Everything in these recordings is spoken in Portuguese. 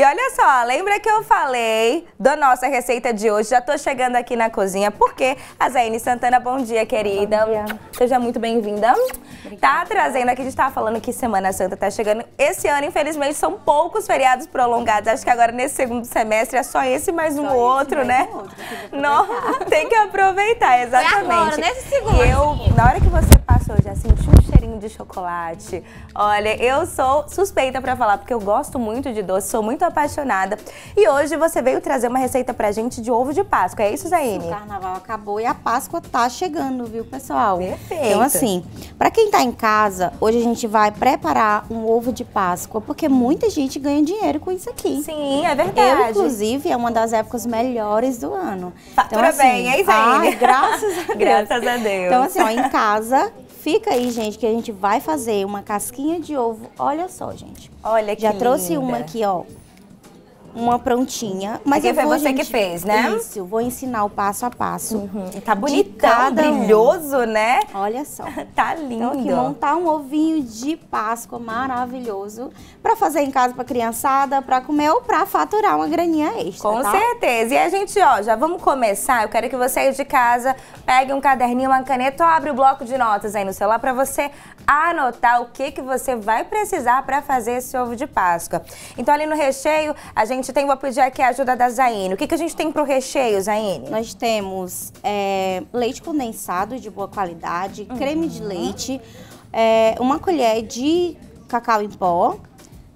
E olha só, lembra que eu falei da nossa receita de hoje? Já tô chegando aqui na cozinha, porque a Zaine Santana, bom dia, querida. Bom dia. Seja muito bem-vinda. Tá trazendo aqui, a gente tava falando que Semana Santa tá chegando. Esse ano, infelizmente, são poucos feriados prolongados. Acho que agora, nesse segundo semestre, é só esse mais um só outro, né? Um outro, Não, tem que aproveitar, exatamente. agora, nesse segundo. Eu, na hora que você passou, já senti um cheirinho de chocolate. Olha, eu sou suspeita para falar porque eu gosto muito de doce, sou muito apaixonada. E hoje você veio trazer uma receita pra gente de ovo de Páscoa, é isso, Zaine? O carnaval acabou e a Páscoa tá chegando, viu, pessoal? Perfeito. Então, assim, para quem tá em casa, hoje a gente vai preparar um ovo de Páscoa, porque muita gente ganha dinheiro com isso aqui. Sim, é verdade. Eu, inclusive, é uma das épocas melhores do ano. Fatura então, assim, bem, é isso aí. graças a Deus. graças a Deus. Então, assim, ó, em casa, Fica aí, gente, que a gente vai fazer uma casquinha de ovo. Olha só, gente. Olha que Já trouxe linda. uma aqui, ó, uma prontinha. Mas é eu vou, foi você gente, que fez, né? Isso, vou ensinar o passo a passo. Uhum. E tá bonitão, brilhoso, né? Olha só. tá lindo. Então, aqui, montar um ovinho de Páscoa maravilhoso para fazer em casa pra criançada, para comer ou para faturar uma graninha extra, Com tá? certeza. E a gente, ó, já vamos começar. Eu quero que vocês de casa peguem um caderninho, uma caneta ou abre o bloco de notas aí no celular para você anotar o que, que você vai precisar para fazer esse ovo de Páscoa. Então ali no recheio, a gente tem, vou pedir aqui a ajuda da Zaine. O que, que a gente tem para o recheio, Zaine? Nós temos é, leite condensado de boa qualidade, uhum. creme de leite, é, uma colher de cacau em pó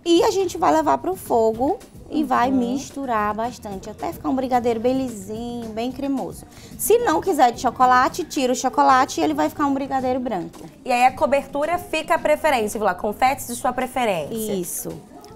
e a gente vai levar para o fogo e uhum. vai misturar bastante, até ficar um brigadeiro bem lisinho, bem cremoso. Se não quiser de chocolate, tira o chocolate e ele vai ficar um brigadeiro branco. E aí a cobertura fica a preferência, lá, confetes de sua preferência. Isso.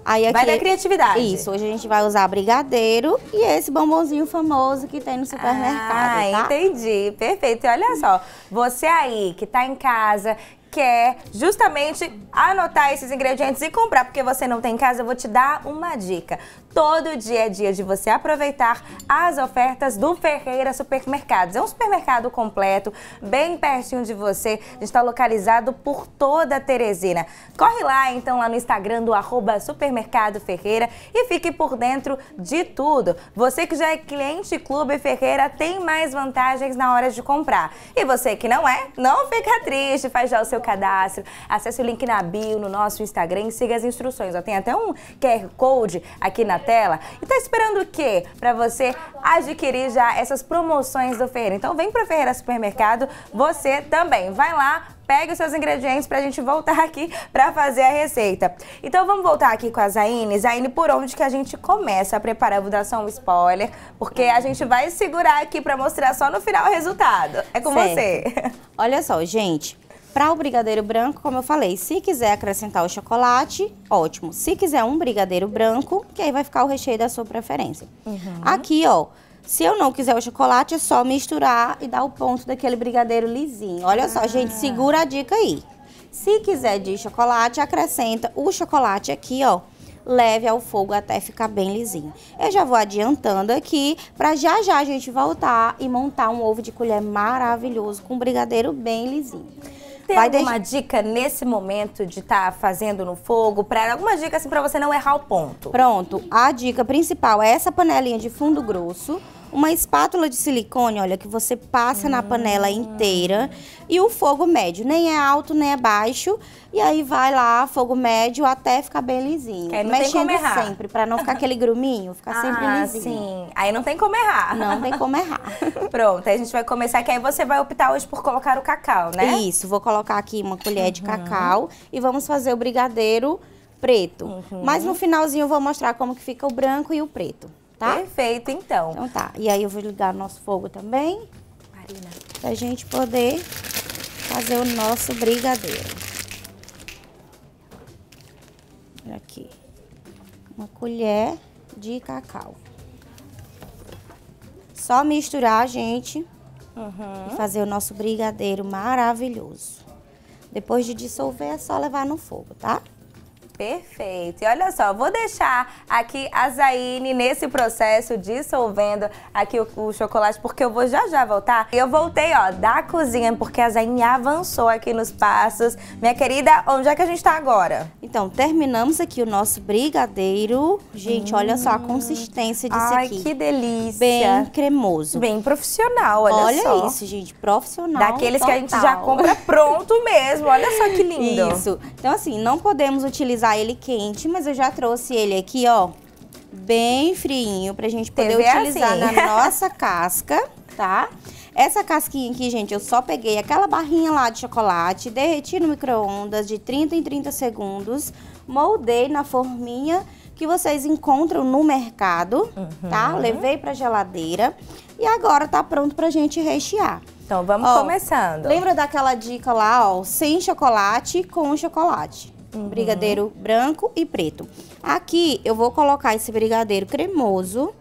Aí aqui, vai da criatividade. Isso, hoje a gente vai usar brigadeiro e esse bombonzinho famoso que tem no supermercado, Ah, tá? entendi. Perfeito. E olha só, você aí que tá em casa quer é justamente anotar esses ingredientes e comprar, porque você não tem em casa, eu vou te dar uma dica. Todo dia é dia de você aproveitar as ofertas do Ferreira Supermercados. É um supermercado completo, bem pertinho de você. está localizado por toda a Teresina. Corre lá, então, lá no Instagram do arroba Supermercado Ferreira e fique por dentro de tudo. Você que já é cliente Clube Ferreira tem mais vantagens na hora de comprar. E você que não é, não fica triste, faz já o seu seu cadastro, acesse o link na bio, no nosso Instagram e siga as instruções. Ó, tem até um QR Code aqui na tela. E tá esperando o quê? Para você adquirir já essas promoções do Ferreira. Então vem para Ferreira Supermercado, você também. Vai lá, pegue os seus ingredientes para a gente voltar aqui para fazer a receita. Então vamos voltar aqui com a Zaine. Zaine, por onde que a gente começa a preparar? Vou dar só um spoiler, porque a gente vai segurar aqui para mostrar só no final o resultado. É com certo. você. Olha só, gente... Para o brigadeiro branco, como eu falei, se quiser acrescentar o chocolate, ótimo. Se quiser um brigadeiro branco, que aí vai ficar o recheio da sua preferência. Uhum. Aqui, ó, se eu não quiser o chocolate, é só misturar e dar o ponto daquele brigadeiro lisinho. Olha ah. só, gente, segura a dica aí. Se quiser de chocolate, acrescenta o chocolate aqui, ó. Leve ao fogo até ficar bem lisinho. Eu já vou adiantando aqui para já já a gente voltar e montar um ovo de colher maravilhoso com um brigadeiro bem lisinho tem Vai alguma deixar... dica nesse momento de estar tá fazendo no fogo? Pra, alguma dica assim para você não errar o ponto? Pronto. A dica principal é essa panelinha de fundo grosso uma espátula de silicone, olha, que você passa na panela inteira e o fogo médio, nem é alto nem é baixo, e aí vai lá fogo médio até ficar bem lisinho. É, Mexendo sempre para não ficar aquele gruminho, ficar ah, sempre lisinho. sim. Aí não tem como errar. Não tem como errar. Pronto, aí a gente vai começar que aí você vai optar hoje por colocar o cacau, né? Isso, vou colocar aqui uma colher de cacau e vamos fazer o brigadeiro preto. Uhum. Mas no finalzinho eu vou mostrar como que fica o branco e o preto tá? Perfeito, então. Então tá. E aí eu vou ligar nosso fogo também. Marina. Pra gente poder fazer o nosso brigadeiro. Aqui. Uma colher de cacau. Só misturar, gente. Uhum. E fazer o nosso brigadeiro maravilhoso. Depois de dissolver, é só levar no fogo, tá? Perfeito. E olha só, vou deixar aqui a Zaine nesse processo dissolvendo aqui o, o, chocolate, porque eu vou já já voltar. eu voltei, ó, da cozinha, porque a Zaine avançou aqui nos passos. Minha querida, onde é que a gente tá agora? Então, terminamos aqui o nosso brigadeiro. Gente, hum. olha só a hum. consistência disso Ai, aqui. Ai, que delícia. Bem cremoso. Bem profissional, olha, olha só. Olha isso, gente, profissional Daqueles total. que a gente já compra pronto mesmo, olha só que lindo. Isso. Então, assim, não podemos utilizar ele quente, mas eu já trouxe ele aqui, ó, bem friinho, pra gente poder Teve assim. utilizar assim. na nossa casca, tá? Essa casquinha aqui, gente, eu só peguei aquela barrinha lá de chocolate, derreti no micro-ondas de 30 em 30 segundos, moldei na forminha que vocês encontram no mercado, uhum. tá? Levei pra geladeira e agora tá pronto pra gente rechear. Então vamos ó, começando. Lembra daquela dica lá, ó, sem chocolate com chocolate um uhum. Brigadeiro branco e preto. Aqui eu vou colocar esse brigadeiro cremoso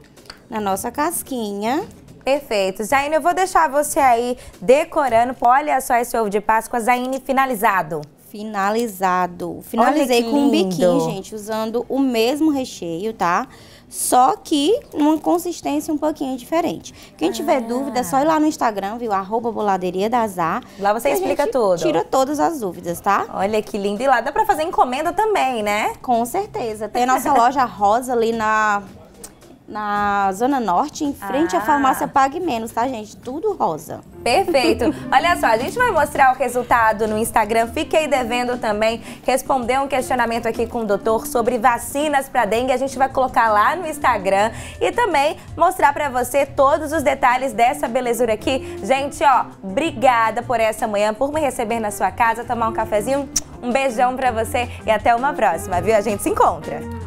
na nossa casquinha. Perfeito. Zaine, eu vou deixar você aí decorando. Olha só esse ovo de Páscoa, Zaine, finalizado. Finalizado. Finalizei com um biquinho, gente, usando o mesmo recheio, tá? Tá? só que numa consistência um pouquinho diferente. Quem tiver ah. dúvida, é só ir lá no Instagram, viu? Arroba boladeria da Azar. Lá você explica tudo. Tira todas as dúvidas, tá? Olha que lindo. E lá dá pra fazer encomenda também, né? Com certeza. Tem a nossa loja rosa ali na na Zona Norte, em frente ah. à farmácia Pague Menos, tá, gente? Tudo rosa. Perfeito. Olha só, a gente vai mostrar o resultado no Instagram. Fiquei devendo também responder um questionamento aqui com o doutor sobre vacinas para dengue. A gente vai colocar lá no Instagram e também mostrar para você todos os detalhes dessa belezura aqui. Gente, ó, obrigada por essa manhã, por me receber na sua casa, tomar um cafezinho. Um beijão para você e até uma próxima, viu? A gente se encontra.